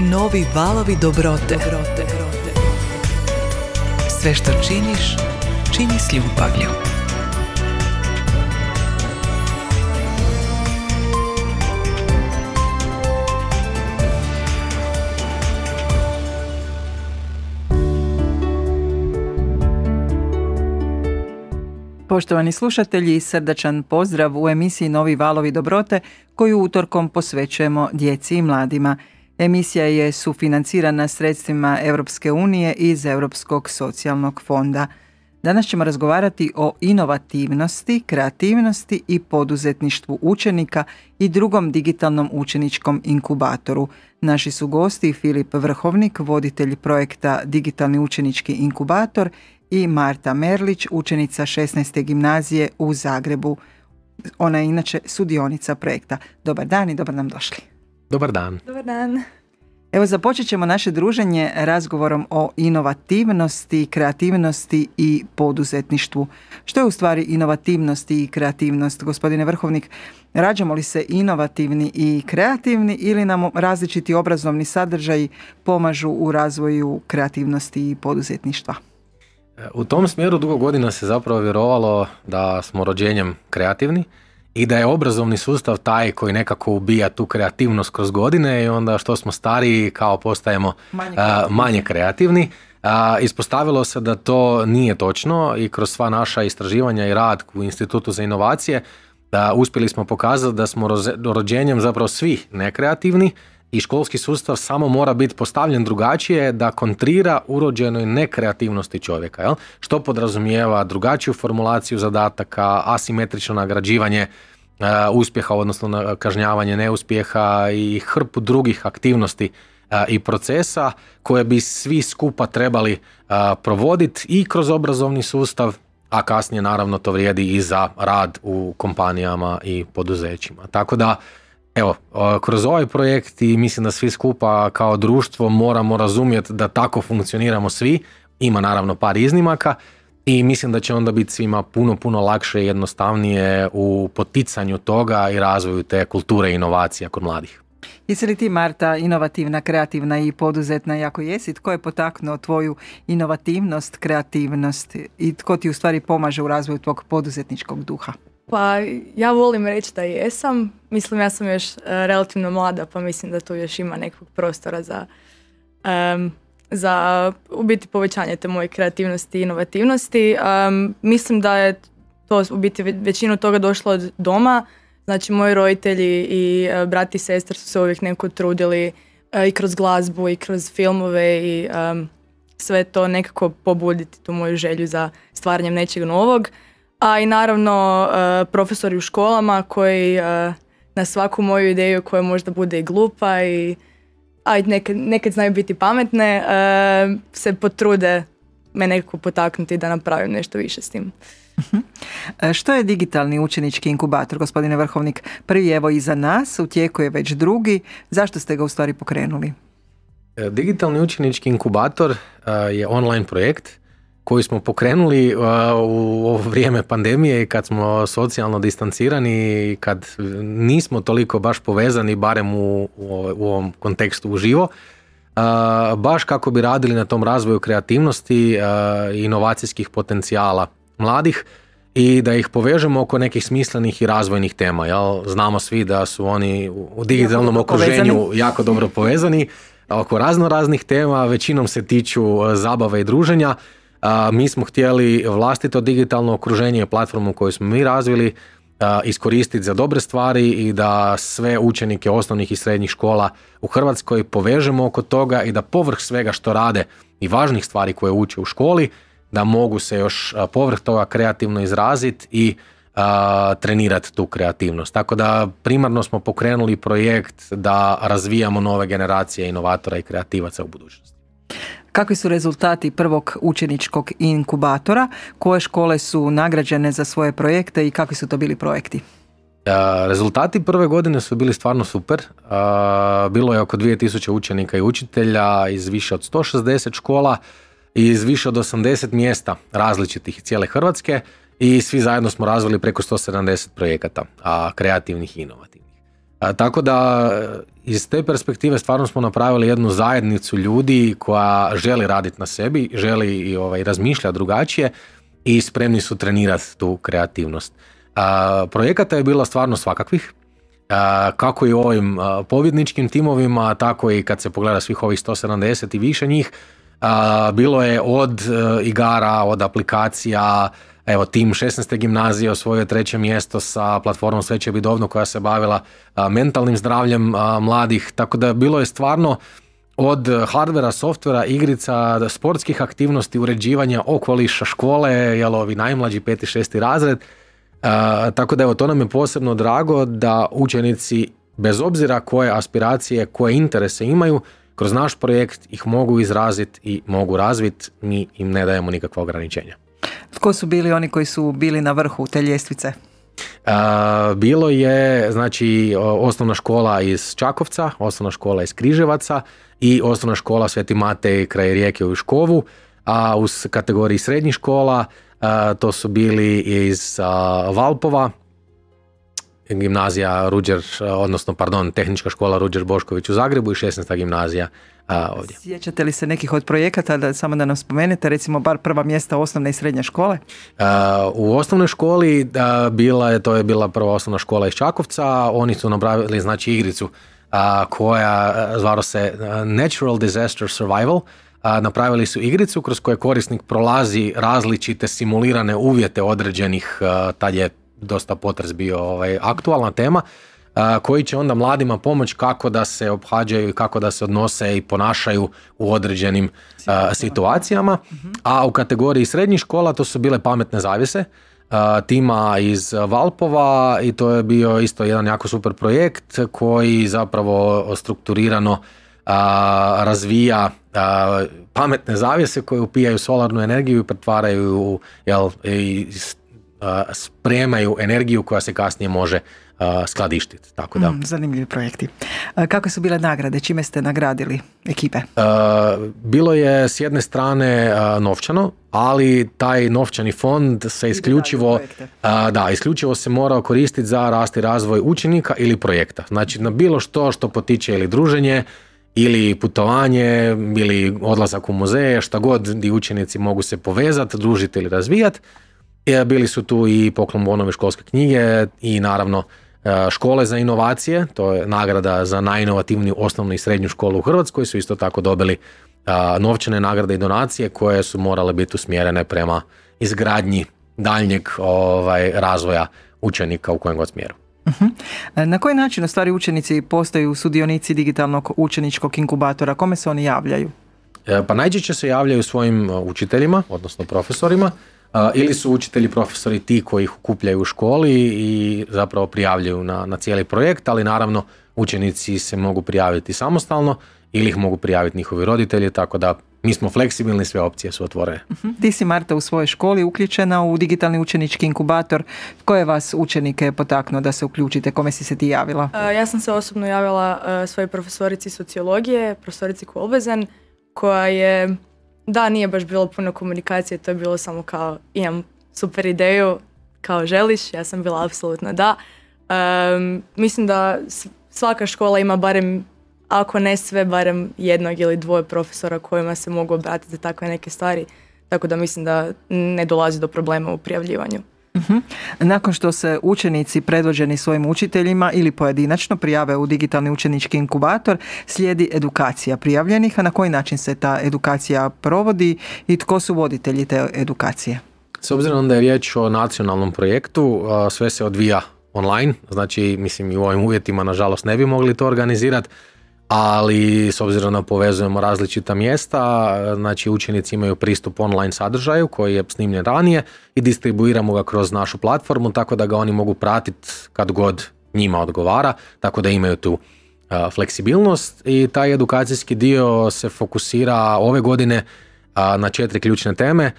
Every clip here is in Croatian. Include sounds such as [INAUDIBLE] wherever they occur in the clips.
Novi valovi dobrote. Sve što činiš, čini s ljubavlju. Poštovani slušatelji, srdačan pozdrav u emisiji Novi valovi dobrote koju utorkom posvećujemo djeci i mladima. Emisija je sufinancirana sredstvima Europske unije iz Europskog socijalnog fonda. Danas ćemo razgovarati o inovativnosti, kreativnosti i poduzetništvu učenika i drugom digitalnom učeničkom inkubatoru. Naši su gosti Filip Vrhovnik, voditelj projekta Digitalni učenički inkubator i Marta Merlić, učenica 16. gimnazije u Zagrebu. Ona je inače sudionica projekta. Dobar dan i dobar nam došli. Dobar dan. Dobar dan. Evo započet ćemo naše druženje razgovorom o inovativnosti, kreativnosti i poduzetništvu. Što je u stvari inovativnost i kreativnost? Gospodine Vrhovnik, rađamo li se inovativni i kreativni ili nam različiti obrazovni sadržaji pomažu u razvoju kreativnosti i poduzetništva? U tom smjeru dugo godina se zapravo vjerovalo da smo rođenjem kreativni, i da je obrazovni sustav taj koji nekako ubija tu kreativnost kroz godine i onda što smo stariji kao postajemo manje kreativni. Manje Ispostavilo se da to nije točno i kroz sva naša istraživanja i rad u Institutu za inovacije da uspjeli smo pokazati da smo rođenjem zapravo svi nekreativni i školski sustav samo mora biti postavljen drugačije da kontrira urođenoj nekreativnosti čovjeka, jel? što podrazumijeva drugačiju formulaciju zadataka, asimetrično nagrađivanje e, uspjeha, odnosno kažnjavanje neuspjeha i hrpu drugih aktivnosti e, i procesa koje bi svi skupa trebali e, provoditi i kroz obrazovni sustav, a kasnije naravno to vrijedi i za rad u kompanijama i poduzećima. Tako da Evo, kroz ovaj projekt i mislim da svi skupa kao društvo moramo razumjeti da tako funkcioniramo svi, ima naravno par iznimaka i mislim da će onda biti svima puno, puno lakše i jednostavnije u poticanju toga i razvoju te kulture inovacija kod mladih. Jesi li ti, Marta, inovativna, kreativna i poduzetna, jako jesi? Tko je potaknuo tvoju inovativnost, kreativnost i tko ti u stvari pomaže u razvoju tvog poduzetničkog duha? Pa ja volim reći da jesam. Mislim ja sam još e, relativno mlada pa mislim da tu još ima nekog prostora za, u biti povećanje te moje kreativnosti i inovativnosti. mislim da je to u biti toga došlo od doma. Znači moji roditelji i e, brati i sestra su se uvijek nekako trudili e, i kroz glazbu i kroz filmove i sve to nekako pobuditi tu moju želju za stvaranjem nečeg novog a i naravno e, profesori u školama koji e, na svaku moju ideju koja možda bude i glupa i a nekad, nekad znaju biti pametne, e, se potrude me nekako potaknuti da napravim nešto više s tim. Mhm. Što je digitalni učenički inkubator, gospodine Vrhovnik? Prvi evo iza nas, u tijeku je već drugi. Zašto ste ga u stvari pokrenuli? Digitalni učenički inkubator je online projekt koji smo pokrenuli u ovo vrijeme pandemije kad smo socijalno distancirani i kad nismo toliko baš povezani barem u, u ovom kontekstu uživo baš kako bi radili na tom razvoju kreativnosti i inovacijskih potencijala mladih i da ih povežemo oko nekih smislenih i razvojnih tema. Jel? Znamo svi da su oni u digitalnom okruženju jako dobro povezani oko razno raznih tema, većinom se tiču zabave i druženja mi smo htjeli vlastito digitalno okruženje, platformu koju smo mi razvili, iskoristiti za dobre stvari i da sve učenike osnovnih i srednjih škola u Hrvatskoj povežemo oko toga i da povrh svega što rade i važnih stvari koje uče u školi, da mogu se još povrh toga kreativno izraziti i trenirati tu kreativnost. Tako da primarno smo pokrenuli projekt da razvijamo nove generacije inovatora i kreativaca u budućnosti. Kakvi su rezultati prvog učeničkog inkubatora? Koje škole su nagrađene za svoje projekte i kakvi su to bili projekti? Rezultati prve godine su bili stvarno super. Bilo je oko 2000 učenika i učitelja iz više od 160 škola i iz više od 80 mjesta različitih cijele Hrvatske i svi zajedno smo razvili preko 170 projekata a, kreativnih inovacija tako da eh, iz te perspektive stvarno smo napravili jednu zajednicu ljudi koja želi raditi na sebi, želi i ovaj, razmišlja drugačije i spremni su trenirati tu kreativnost. A, projekata je bilo stvarno svakakvih, kako i u ovim a, pobjedničkim timovima, tako i kad se pogleda svih ovih 170 i više njih, bilo je od eh, igara, od aplikacija, Evo, tim 16. gimnazije osvojio treće mjesto sa platformom Sveće Bidovno koja se bavila mentalnim zdravljem mladih, tako da bilo je stvarno od hardvera, softvera, igrica, sportskih aktivnosti, uređivanja okoliša, škole, jel ovi najmlađi peti, šesti razred. tako da evo, to nam je posebno drago da učenici, bez obzira koje aspiracije, koje interese imaju, kroz naš projekt ih mogu izraziti i mogu razviti, mi im ne dajemo nikakva ograničenja. Tko su bili oni koji su bili na vrhu te ljestvice? bilo je znači osnovna škola iz Čakovca, osnovna škola iz Križevaca i osnovna škola Sveti Matej kraj rijeke u Škovu, a u kategoriji srednjih škola to su bili iz Valpova, gimnazija Ruđer, odnosno pardon, tehnička škola Ruđer Bošković u Zagrebu i 16. gimnazija a, ovdje. Sjećate li se nekih od projekata, da, samo da nam spomenete, recimo bar prva mjesta osnovne i srednje škole? A, u osnovnoj školi da, bila je, to je bila prva osnovna škola iz Čakovca, oni su napravili znači igricu a, koja zvaro se Natural Disaster Survival, a, napravili su igricu kroz koje korisnik prolazi različite simulirane uvjete određenih, a, tad je dosta potres bio ovaj, aktualna tema, koji će onda mladima pomoć kako da se obhađaju i kako da se odnose i ponašaju u određenim situacijama. Mhm. A u kategoriji srednjih škola to su bile pametne zavise tima iz Valpova i to je bio isto jedan jako super projekt koji zapravo strukturirano razvija pametne zavjese koje upijaju solarnu energiju i pretvaraju spremaju energiju koja se kasnije može skladištiti. Tako da. Mm, zanimljivi projekti. Kako su bile nagrade? Čime ste nagradili ekipe? Bilo je s jedne strane novčano, ali taj novčani fond se isključivo da, isključivo se morao koristiti za rast i razvoj učenika ili projekta. Znači na bilo što što potiče ili druženje, ili putovanje, ili odlazak u muzeje, šta god gdje učenici mogu se povezati, družiti ili razvijati. E, bili su tu i poklon bonove školske knjige i naravno e, škole za inovacije, to je nagrada za najinovativniju osnovnu i srednju školu u Hrvatskoj, su isto tako dobili e, novčane nagrade i donacije koje su morale biti usmjerene prema izgradnji daljnjeg ovaj, razvoja učenika u kojem god smjeru. Mhm. Na koji način u stvari učenici postaju sudionici digitalnog učeničkog inkubatora? Kome se oni javljaju? Pa najčešće se javljaju svojim učiteljima, odnosno profesorima, ili su učitelji, profesori ti koji ih ukupljaju u školi i zapravo prijavljuju na, na cijeli projekt, ali naravno učenici se mogu prijaviti samostalno ili ih mogu prijaviti njihovi roditelji, tako da mi smo fleksibilni, sve opcije su otvorene. uh Ti si Marta u svojoj školi uključena u digitalni učenički inkubator. Ko vas učenike potaknuo da se uključite? Kome si se ti javila? ja sam se osobno javila uh, svojoj profesorici sociologije, profesorici Kolbezen, koja je da, nije baš bilo puno komunikacije, to je bilo samo kao imam super ideju, kao želiš, ja sam bila apsolutno da. mislim da svaka škola ima barem, ako ne sve, barem jednog ili dvoje profesora kojima se mogu obratiti za takve neke stvari, tako da mislim da ne dolazi do problema u prijavljivanju. Mhm. Nakon što se učenici predvođeni svojim učiteljima ili pojedinačno prijave u digitalni učenički inkubator, slijedi edukacija prijavljenih, a na koji način se ta edukacija provodi i tko su voditelji te edukacije? S obzirom da je riječ o nacionalnom projektu, sve se odvija online, znači mislim i u ovim uvjetima nažalost ne bi mogli to organizirati, ali s obzirom da povezujemo različita mjesta, znači učenici imaju pristup online sadržaju koji je snimljen ranije i distribuiramo ga kroz našu platformu tako da ga oni mogu pratiti kad god njima odgovara, tako da imaju tu fleksibilnost i taj edukacijski dio se fokusira ove godine na četiri ključne teme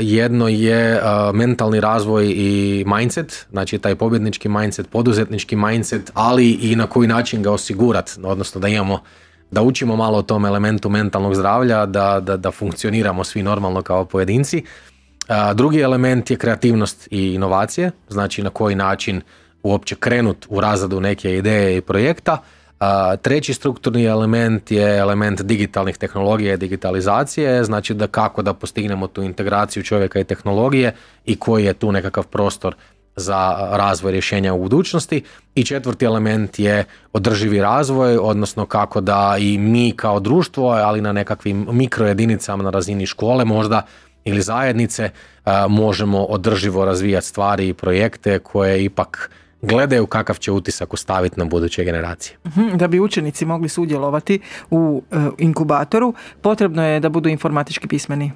jedno je mentalni razvoj i mindset, znači taj pobjednički mindset, poduzetnički mindset, ali i na koji način ga osigurat, odnosno da imamo da učimo malo o tom elementu mentalnog zdravlja, da, da, da funkcioniramo svi normalno kao pojedinci. Drugi element je kreativnost i inovacije, znači na koji način uopće krenut u razradu neke ideje i projekta. A, treći strukturni element je element digitalnih tehnologija i digitalizacije, znači da kako da postignemo tu integraciju čovjeka i tehnologije i koji je tu nekakav prostor za razvoj rješenja u budućnosti i četvrti element je održivi razvoj, odnosno kako da i mi kao društvo, ali na nekakvim mikrojedinicama na razini škole možda ili zajednice možemo održivo razvijati stvari i projekte koje ipak gledaju kakav će utisak ostaviti na buduće generacije. Mhm, da bi učenici mogli sudjelovati u e, inkubatoru, potrebno je da budu informatički pismeni.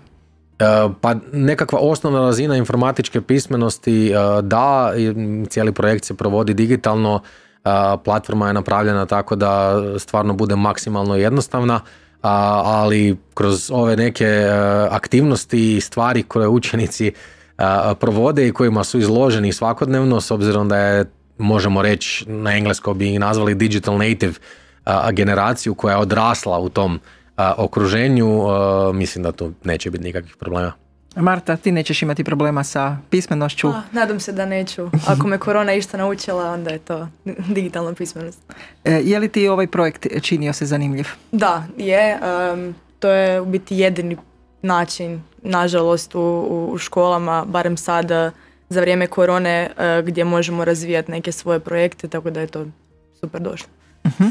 E, pa nekakva osnovna razina informatičke pismenosti e, da, cijeli projekt se provodi digitalno, platforma je napravljena tako da stvarno bude maksimalno jednostavna, ali kroz ove neke aktivnosti i stvari koje učenici provode i kojima su izloženi svakodnevno s obzirom da je možemo reći na englesko bi nazvali digital native generaciju koja je odrasla u tom okruženju, mislim da tu neće biti nikakvih problema. Marta, ti nećeš imati problema sa pismenošću. A, nadam se da neću. Ako me korona išta naučila, onda je to digitalna pismenost. E, je li ti ovaj projekt činio se zanimljiv? Da, je. to je u biti jedini način, nažalost, u, u školama, barem sada za vrijeme korone eh, gdje možemo razvijati neke svoje projekte, tako da je to super došlo. Mhm.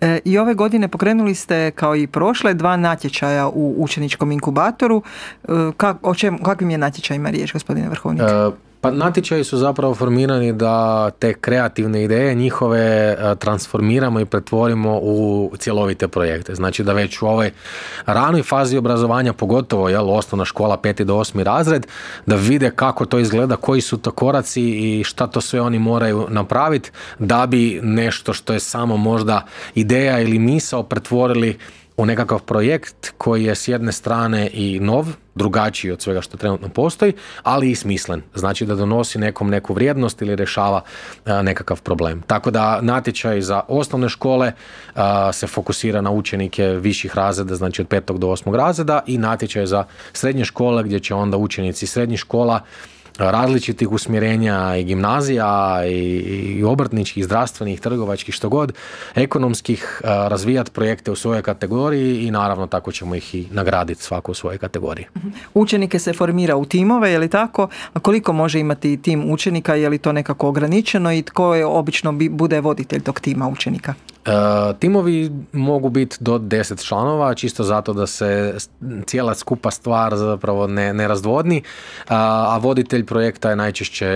E, I ove godine pokrenuli ste kao i prošle dva natječaja u učeničkom inkubatoru. E, o kakvim je natječajima riječ, gospodine Vrhovnik? E, pa natječaji su zapravo formirani da te kreativne ideje njihove e, transformiramo i pretvorimo u cjelovite projekte. Znači da već u ovoj ranoj fazi obrazovanja, pogotovo jel, osnovna škola 5. do 8. razred, da vide kako to izgleda, koji su to koraci i šta to sve oni moraju napraviti da bi nešto što je samo možda ideja ili misao pretvorili u nekakav projekt koji je s jedne strane i nov, drugačiji od svega što trenutno postoji, ali i smislen. Znači da donosi nekom neku vrijednost ili rješava e, nekakav problem. Tako da natječaj za osnovne škole e, se fokusira na učenike viših razreda, znači od petog do osmog razreda i natječaj za srednje škole gdje će onda učenici srednjih škola različitih usmjerenja i gimnazija i, i obrtničkih, zdravstvenih, trgovačkih, što god, ekonomskih, eh, razvijati projekte u svojoj kategoriji i naravno tako ćemo ih i nagraditi svako u svojoj kategoriji. Učenike se formira u timove, je li tako? A koliko može imati tim učenika, je li to nekako ograničeno i tko je obično bude voditelj tog tima učenika? E, timovi mogu biti do 10 članova, čisto zato da se cijela skupa stvar zapravo ne, ne razdvodni, e, a voditelj projekta je najčešće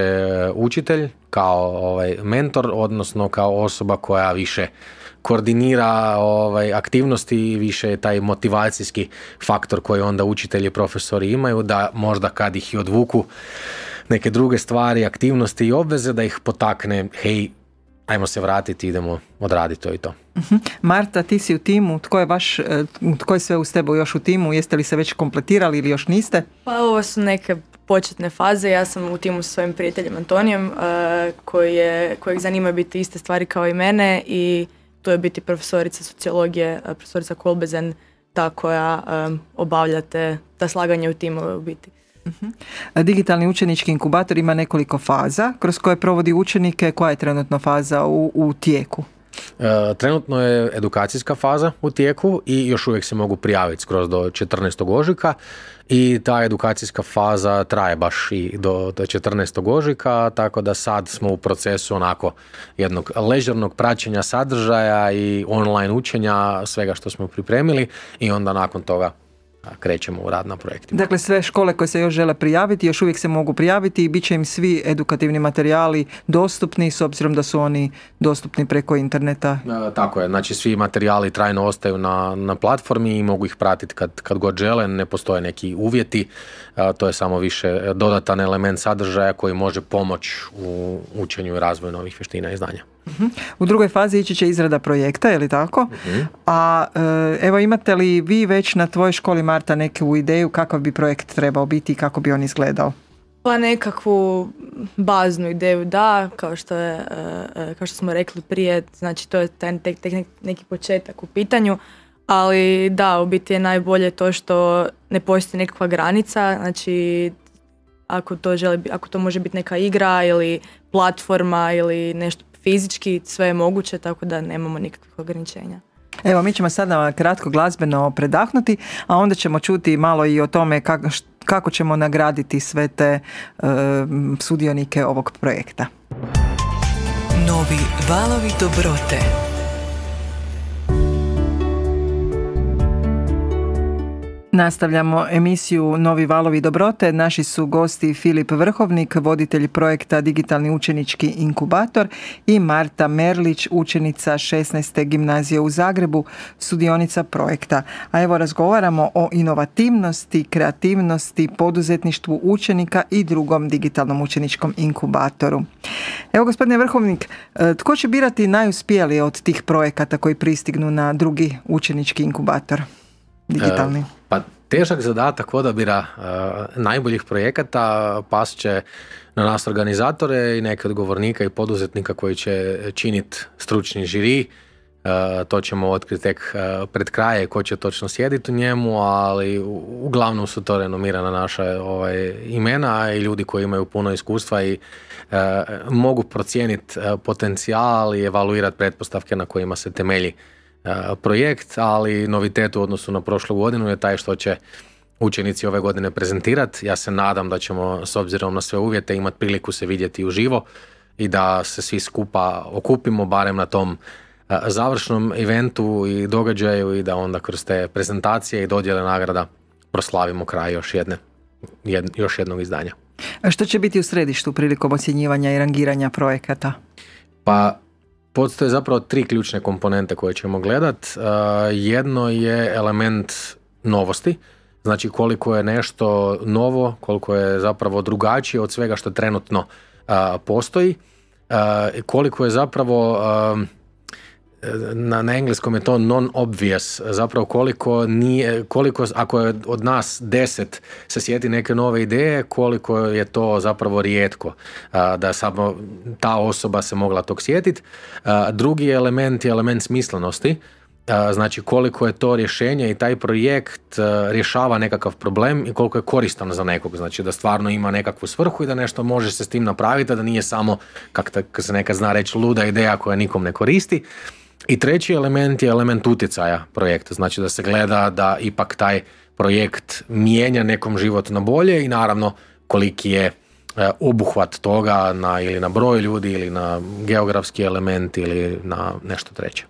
učitelj kao ovaj, mentor, odnosno kao osoba koja više koordinira ovaj, aktivnosti i više je taj motivacijski faktor koji onda učitelji i profesori imaju da možda kad ih i odvuku neke druge stvari, aktivnosti i obveze da ih potakne hej, ajmo se vratiti, idemo odraditi to i to. Mhm. Marta, ti si u timu, tko je vaš, e, tko je sve uz tebe još u timu, jeste li se već kompletirali ili još niste? Pa ovo su neke početne faze, ja sam u timu sa svojim prijateljem Antonijem e, koji je, kojeg zanima biti iste stvari kao i mene i tu je biti profesorica sociologije, e, profesorica Kolbezen, ta koja obavljate ta slaganje u timove u biti. Mhm. Digitalni učenički inkubator ima nekoliko faza kroz koje provodi učenike. Koja je trenutno faza u, u tijeku? E, trenutno je edukacijska faza u tijeku i još uvijek se mogu prijaviti skroz do 14. ožujka i ta edukacijska faza traje baš i do 14. ožujka, tako da sad smo u procesu onako jednog ležernog praćenja sadržaja i online učenja svega što smo pripremili i onda nakon toga krećemo u rad na projektima. Dakle, sve škole koje se još žele prijaviti, još uvijek se mogu prijaviti i bit će im svi edukativni materijali dostupni s obzirom da su oni dostupni preko interneta. E, tako je, znači svi materijali trajno ostaju na, na platformi i mogu ih pratiti kad, kad god žele, ne postoje neki uvjeti, e, to je samo više dodatan element sadržaja koji može pomoć u učenju i razvoju novih vještina i znanja. Mhm. U drugoj fazi ići će izrada projekta, je li tako? Mhm. A e, evo imate li vi već na tvojoj školi Marta neku ideju kakav bi projekt trebao biti i kako bi on izgledao? Pa nekakvu baznu ideju da, kao što, je, e, e, kao što smo rekli prije, znači to je taj tek, neki početak u pitanju, ali da, u biti je najbolje to što ne postoji nekakva granica, znači ako to, želi, ako to može biti neka igra ili platforma ili nešto fizički sve je moguće, tako da nemamo nikakvih ograničenja. Evo, mi ćemo sada kratko glazbeno predahnuti, a onda ćemo čuti malo i o tome kako, ćemo nagraditi sve te e, sudionike ovog projekta. Novi valovi dobrote Nastavljamo emisiju Novi valovi dobrote. Naši su gosti Filip Vrhovnik, voditelj projekta Digitalni učenički inkubator i Marta Merlić, učenica 16. gimnazije u Zagrebu, sudionica projekta. A evo razgovaramo o inovativnosti, kreativnosti, poduzetništvu učenika i drugom digitalnom učeničkom inkubatoru. Evo gospodine Vrhovnik, e, tko će birati najuspjelije od tih projekata koji pristignu na drugi učenički inkubator? Digitalni. E, pa težak zadatak odabira e, najboljih projekata pas će na nas organizatore i neke odgovornika i poduzetnika koji će činiti stručni žiri. E, to ćemo otkriti tek e, pred kraje ko će točno sjediti u njemu, ali uglavnom su to renomirana naša ovaj, imena i ljudi koji imaju puno iskustva i mogu procijeniti potencijal i evaluirati pretpostavke na kojima se temelji E, projekt, ali novitet u odnosu na prošlu godinu je taj što će učenici ove godine prezentirati. Ja se nadam da ćemo s obzirom na sve uvjete imati priliku se vidjeti uživo i da se svi skupa okupimo, barem na tom e, završnom eventu i događaju i da onda kroz te prezentacije i dodjele nagrada proslavimo kraj još, jedne, još jednog izdanja. A što će biti u središtu prilikom ocjenjivanja i rangiranja projekata? Pa postoje zapravo tri ključne komponente koje ćemo gledat. E, jedno je element novosti, znači koliko je nešto novo, koliko je zapravo drugačije od svega što trenutno e, postoji, e, koliko je zapravo na, engleskom je to non-obvious, zapravo koliko nije, koliko, ako je od nas deset se sjeti neke nove ideje, koliko je to zapravo rijetko da samo ta osoba se mogla tog sjetiti. Drugi element je element smislenosti, znači koliko je to rješenje i taj projekt rješava nekakav problem i koliko je koristan za nekog, znači da stvarno ima nekakvu svrhu i da nešto može se s tim napraviti, a da nije samo, kako se nekad zna reći, luda ideja koja nikom ne koristi. I treći element je element utjecaja projekta, znači da se gleda da ipak taj projekt mijenja nekom život na bolje i naravno koliki je e, obuhvat toga na, ili na broj ljudi ili na geografski element ili na nešto treće.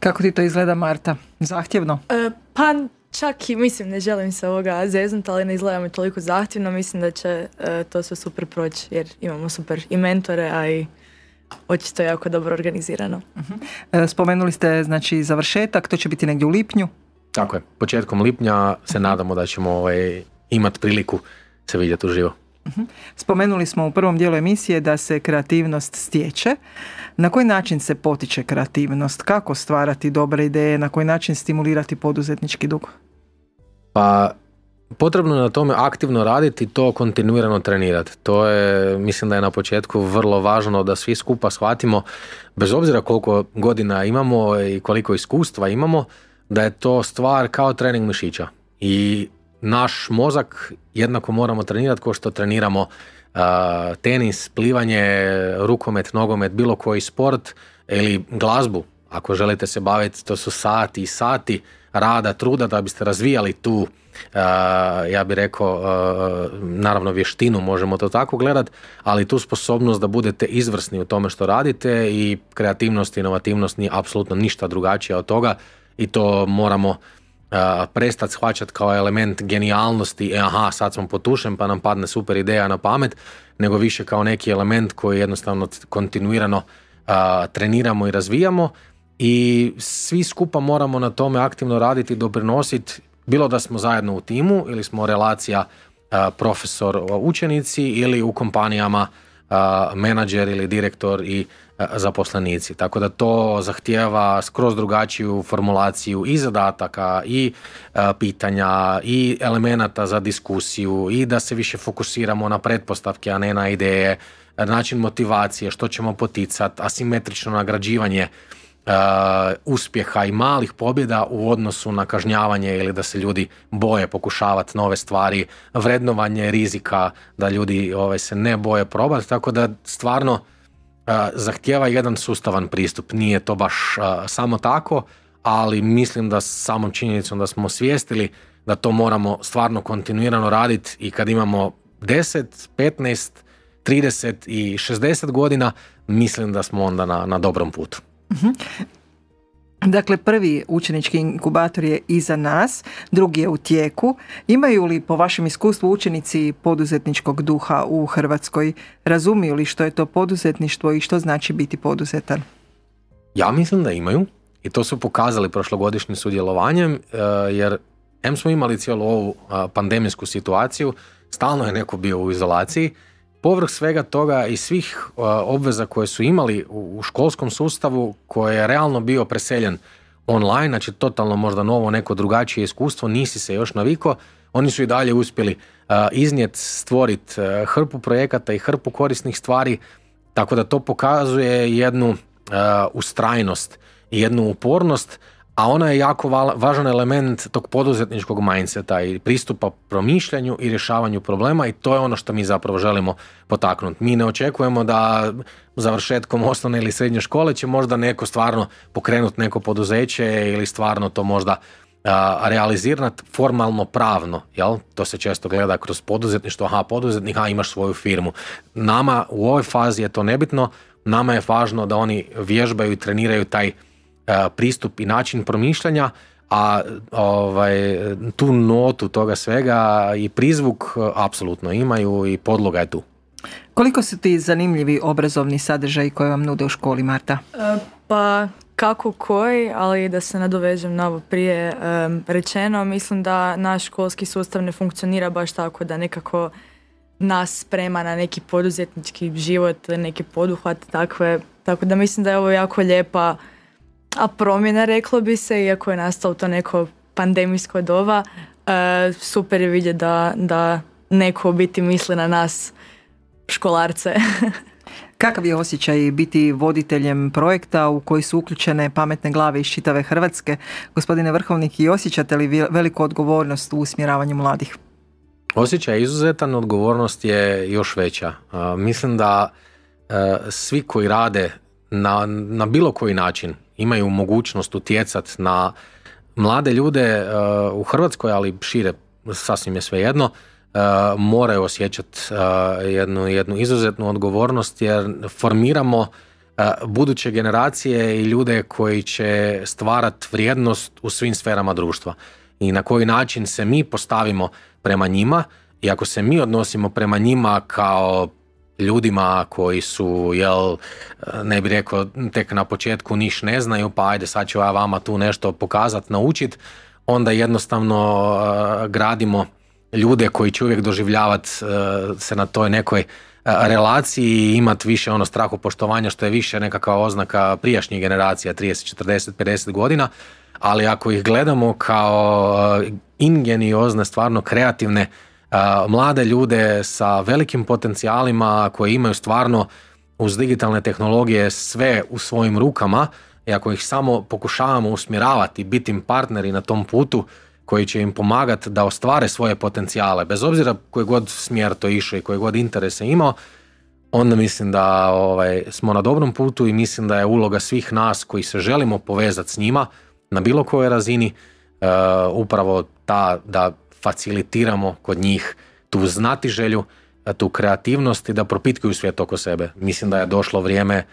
Kako ti to izgleda Marta? Zahtjevno? E, pa čak i mislim ne želim se ovoga zeznuti, ali ne izgleda mi toliko zahtjevno. Mislim da će e, to sve super proći jer imamo super i mentore, a i očito jako dobro organizirano. Mhm. E, spomenuli ste znači završetak, to će biti negdje u lipnju. Tako je, početkom lipnja se nadamo da ćemo ovaj, imati priliku se vidjeti uživo. Mhm. Spomenuli smo u prvom dijelu emisije da se kreativnost stječe. Na koji način se potiče kreativnost? Kako stvarati dobre ideje? Na koji način stimulirati poduzetnički dug? Pa Potrebno je na tome aktivno raditi i to kontinuirano trenirati. To je, mislim da je na početku vrlo važno da svi skupa shvatimo, bez obzira koliko godina imamo i koliko iskustva imamo, da je to stvar kao trening mišića. I naš mozak jednako moramo trenirati kao što treniramo tenis, plivanje, rukomet, nogomet, bilo koji sport ili glazbu. Ako želite se baviti, to su sati i sati rada, truda da biste razvijali tu ja bih rekao, naravno vještinu možemo to tako gledat, ali tu sposobnost da budete izvrsni u tome što radite i kreativnost, i inovativnost nije apsolutno ništa drugačija od toga i to moramo prestati shvaćati kao element genijalnosti, e, aha, sad smo potušen pa nam padne super ideja na pamet, nego više kao neki element koji jednostavno kontinuirano treniramo i razvijamo i svi skupa moramo na tome aktivno raditi, doprinositi bilo da smo zajedno u timu ili smo relacija profesor učenici ili u kompanijama menadžer ili direktor i zaposlenici. Tako da to zahtijeva skroz drugačiju formulaciju i zadataka i pitanja i elemenata za diskusiju i da se više fokusiramo na pretpostavke, a ne na ideje, način motivacije, što ćemo poticati, asimetrično nagrađivanje E, uspjeha i malih pobjeda u odnosu na kažnjavanje ili da se ljudi boje pokušavati nove stvari, vrednovanje rizika, da ljudi ovaj, se ne boje probati, tako da stvarno e, zahtjeva jedan sustavan pristup. Nije to baš e, samo tako, ali mislim da samom činjenicom da smo svijestili da to moramo stvarno kontinuirano raditi i kad imamo 10, 15, 30 i 60 godina, mislim da smo onda na, na dobrom putu. Mhm. Dakle, prvi učenički inkubator je iza nas, drugi je u tijeku. Imaju li po vašem iskustvu učenici poduzetničkog duha u Hrvatskoj? Razumiju li što je to poduzetništvo i što znači biti poduzetan? Ja mislim da imaju i to su pokazali prošlogodišnjim sudjelovanjem e, jer em smo imali cijelu ovu pandemijsku situaciju, stalno je neko bio u izolaciji, povrh svega toga i svih e, obveza koje su imali u školskom sustavu koji je realno bio preseljen online, znači totalno možda novo neko drugačije iskustvo, nisi se još naviko, oni su i dalje uspjeli e, iznijet, stvorit e, hrpu projekata i hrpu korisnih stvari, tako da to pokazuje jednu ustrajnost i jednu upornost a ona je jako važan element tog poduzetničkog mindseta i pristupa promišljanju i rješavanju problema i to je ono što mi zapravo želimo potaknuti. Mi ne očekujemo da završetkom osnovne ili srednje škole će možda neko stvarno pokrenuti neko poduzeće ili stvarno to možda realizirati formalno pravno, jel? To se često gleda kroz poduzetništvo, aha, poduzetnik, aha, imaš svoju firmu. Nama u ovoj fazi je to nebitno, nama je važno da oni vježbaju i treniraju taj E, pristup i način promišljanja, a ovaj, tu notu toga svega i prizvuk e, apsolutno imaju i podloga je tu. Koliko su ti zanimljivi obrazovni sadržaji koje vam nude u školi, Marta? E, pa kako koji, ali da se nadovežem na ovo prije rečeno, mislim da naš školski sustav ne funkcionira baš tako da nekako nas sprema na neki poduzetnički život, neki poduhvat, takve. Tako da mislim da je ovo jako lijepa a promjena reklo bi se, iako je nastalo to neko pandemijsko doba, e, super je vidjeti da, da neko biti misli na nas školarce. [LAUGHS] Kakav je osjećaj biti voditeljem projekta u koji su uključene pametne glave iz čitave Hrvatske? Gospodine Vrhovnik, i osjećate li veliku odgovornost u usmjeravanju mladih? Osjećaj je izuzetan, odgovornost je još veća. Mislim da e, svi koji rade na, na bilo koji način imaju mogućnost utjecat na mlade ljude e, u Hrvatskoj, ali šire sasvim je svejedno, e, moraju osjećati e, jednu, jednu izuzetnu odgovornost jer formiramo buduće generacije i ljude koji će stvarati vrijednost u svim sferama društva i na koji način se mi postavimo prema njima i ako se mi odnosimo prema njima kao ljudima koji su, jel, ne bi rekao, tek na početku niš ne znaju, pa ajde sad ću ja vama tu nešto pokazat, naučit, onda jednostavno eh, gradimo ljude koji će uvijek doživljavat eh, se na toj nekoj eh, relaciji i imat više ono strahu poštovanja što je više nekakva oznaka prijašnjih generacija 30, 40, 50 godina, ali ako ih gledamo kao ingeniozne, stvarno kreativne mlade ljude sa velikim potencijalima koji imaju stvarno uz digitalne tehnologije sve u svojim rukama i ako ih samo pokušavamo usmjeravati, biti im partneri na tom putu koji će im pomagati da ostvare svoje potencijale, bez obzira koji god smjer to išao i koji god interese imao, onda mislim da ovaj, smo na dobrom putu i mislim da je uloga svih nas koji se želimo povezati s njima na bilo kojoj razini e, upravo ta da facilitiramo kod njih tu želju, tu kreativnost i da propitkuju svijet oko sebe. Mislim da je došlo vrijeme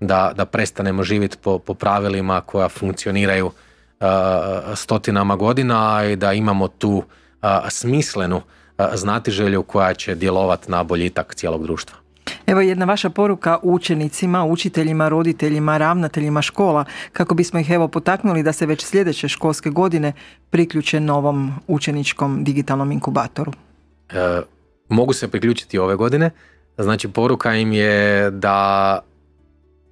da, da prestanemo živjeti po, po pravilima koja funkcioniraju uh, stotinama godina i da imamo tu uh, smislenu uh, znati znatiželju koja će djelovati na boljitak cijelog društva. Evo jedna vaša poruka učenicima, učiteljima, roditeljima, ravnateljima škola kako bismo ih evo potaknuli da se već sljedeće školske godine priključe novom učeničkom digitalnom inkubatoru. E, mogu se priključiti ove godine. Znači poruka im je da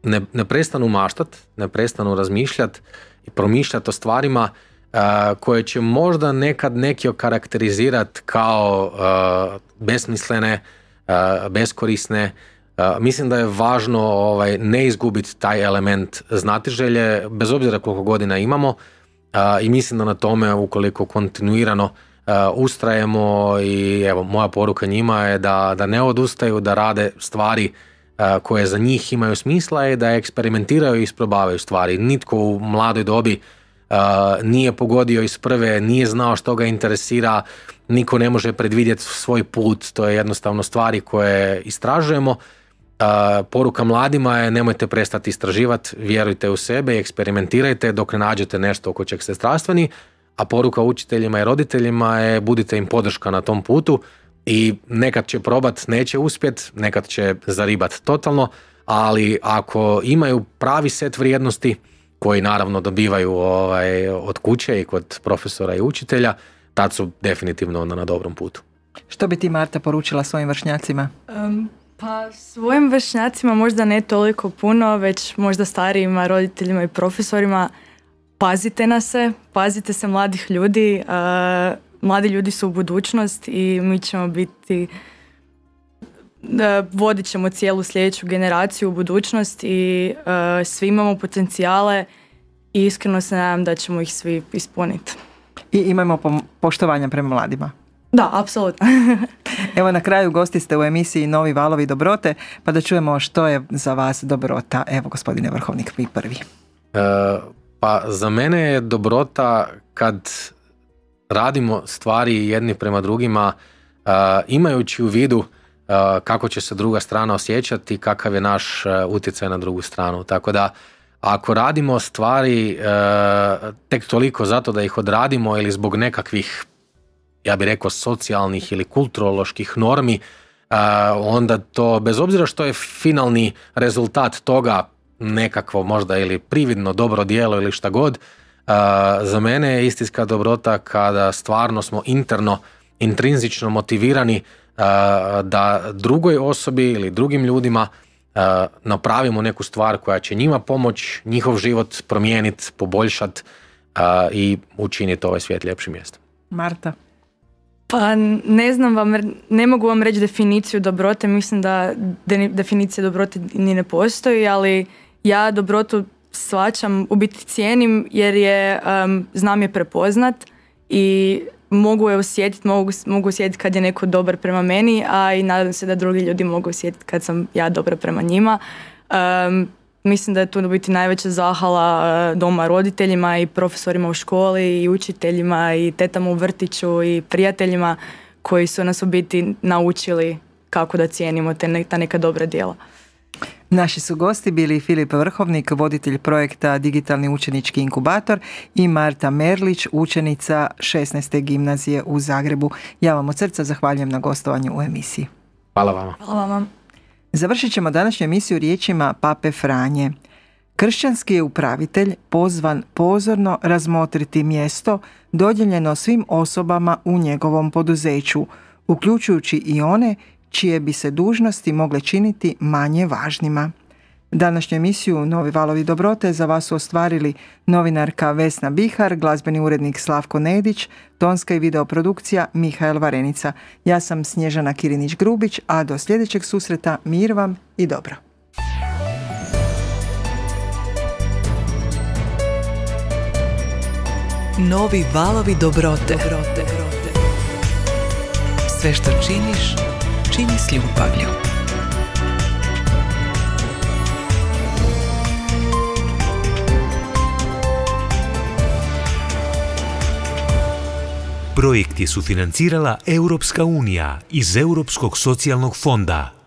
ne, ne prestanu maštat, ne prestanu razmišljat i promišljat o stvarima e, koje će možda nekad neki okarakterizirati kao uh, besmislene, beskorisne. Mislim da je važno ovaj, ne izgubiti taj element znatiželje, bez obzira koliko godina imamo i mislim da na tome ukoliko kontinuirano ustrajemo i evo moja poruka njima je da, da ne odustaju, da rade stvari koje za njih imaju smisla i da eksperimentiraju i isprobavaju stvari. Nitko u mladoj dobi Eh, nije pogodio iz prve, nije znao što ga interesira, niko ne može predvidjeti svoj put, to je jednostavno stvari koje istražujemo. Eh, poruka mladima je nemojte prestati istraživati, vjerujte u sebe i eksperimentirajte dok ne nađete nešto oko čeg ste strastveni, a poruka učiteljima i roditeljima je budite im podrška na tom putu i nekad će probat, neće uspjet, nekad će zaribat totalno, ali ako imaju pravi set vrijednosti, koji naravno dobivaju ovaj, od kuće i kod profesora i učitelja, tad su definitivno onda na dobrom putu. Što bi ti Marta poručila svojim vršnjacima? Um, pa svojim vršnjacima možda ne toliko puno, već možda starijima, roditeljima i profesorima. Pazite na se, pazite se mladih ljudi. Uh, mladi ljudi su u budućnost i mi ćemo biti E, vodit ćemo cijelu sljedeću generaciju u budućnost i e, svi imamo potencijale i iskreno se nadam da ćemo ih svi ispuniti. I imamo poštovanja prema mladima. Da, apsolutno. [LAUGHS] Evo na kraju gosti ste u emisiji Novi valovi dobrote, pa da čujemo što je za vas dobrota. Evo gospodine Vrhovnik, vi prvi. E, pa za mene je dobrota kad radimo stvari jedni prema drugima, imajući u vidu Eh, kako će se druga strana osjećati, kakav je naš eh, utjecaj na drugu stranu. Tako da, ako radimo stvari eh, tek toliko zato da ih odradimo ili zbog nekakvih, ja bih rekao, socijalnih ili kulturoloških normi, onda to, bez obzira što je finalni rezultat toga nekakvo možda ili prividno dobro dijelo ili šta god, za mene je istinska dobrota kada stvarno smo interno, intrinzično motivirani da drugoj osobi ili drugim ljudima napravimo neku stvar koja će njima pomoć, njihov život promijeniti, poboljšati i učiniti ovaj svijet ljepšim mjestom. Marta? Pa ne znam vam, ne mogu vam reći definiciju dobrote, mislim da definicija dobrote ni ne postoji, ali ja dobrotu svačam, u biti cijenim jer je, znam je prepoznat i mogu je osjetiti, mogu, mogu osjetiti kad je neko dobar prema meni, a i nadam se da drugi ljudi mogu osjetiti kad sam ja dobra prema njima. mislim da je tu biti najveća zahala e, doma roditeljima i profesorima u školi i učiteljima i tetama u vrtiću i prijateljima koji su nas u biti naučili kako da cijenimo te, ta neka dobra djela. Naši su gosti bili Filip Vrhovnik, voditelj projekta Digitalni učenički inkubator i Marta Merlić, učenica 16. gimnazije u Zagrebu. Ja vam od srca zahvaljujem na gostovanju u emisiji. Hvala vama. Hvala Završit ćemo današnju emisiju riječima Pape Franje. Kršćanski je upravitelj pozvan pozorno razmotriti mjesto dodijeljeno svim osobama u njegovom poduzeću, uključujući i one čije bi se dužnosti mogle činiti manje važnima. Današnju emisiju Novi valovi dobrote za vas su ostvarili novinarka Vesna Bihar, glazbeni urednik Slavko Nedić, tonska i videoprodukcija Mihael Varenica. Ja sam Snježana Kirinić-Grubić, a do sljedećeg susreta mir vam i dobro. Novi valovi dobrote. Sve što činiš, čini s ljubavlju. Projekt je sufinancirala Europska unija iz Europskog socijalnog fonda.